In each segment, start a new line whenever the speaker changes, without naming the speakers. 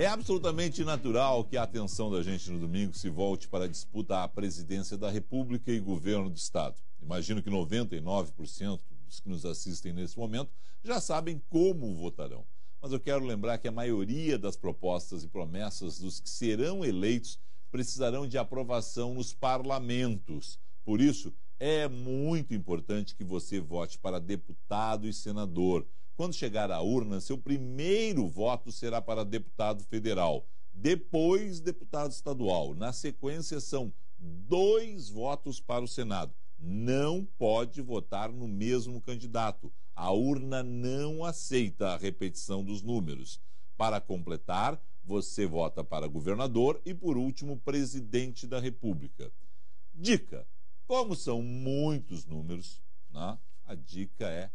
É absolutamente natural que a atenção da gente no domingo se volte para a disputa à presidência da República e governo do Estado. Imagino que 99% dos que nos assistem nesse momento já sabem como votarão. Mas eu quero lembrar que a maioria das propostas e promessas dos que serão eleitos precisarão de aprovação nos parlamentos. Por isso, é muito importante que você vote para deputado e senador quando chegar à urna, seu primeiro voto será para deputado federal, depois deputado estadual. Na sequência, são dois votos para o Senado. Não pode votar no mesmo candidato. A urna não aceita a repetição dos números. Para completar, você vota para governador e, por último, presidente da República. Dica: como são muitos números, né, a dica é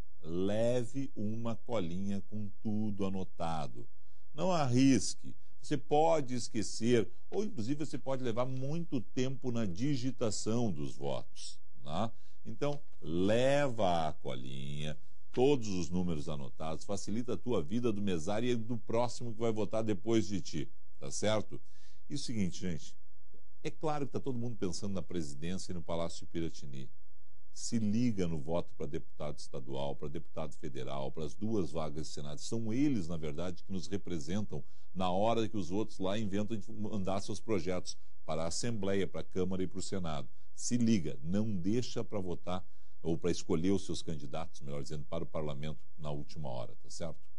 leve uma colinha com tudo anotado. Não arrisque. Você pode esquecer, ou inclusive você pode levar muito tempo na digitação dos votos. Né? Então, leva a colinha, todos os números anotados, facilita a tua vida do mesário e do próximo que vai votar depois de ti, tá certo? E o seguinte, gente, é claro que está todo mundo pensando na presidência e no Palácio de Piratini se liga no voto para deputado estadual, para deputado federal, para as duas vagas de Senado. São eles, na verdade, que nos representam na hora que os outros lá inventam de mandar seus projetos para a Assembleia, para a Câmara e para o Senado. Se liga, não deixa para votar ou para escolher os seus candidatos, melhor dizendo, para o parlamento na última hora, tá certo?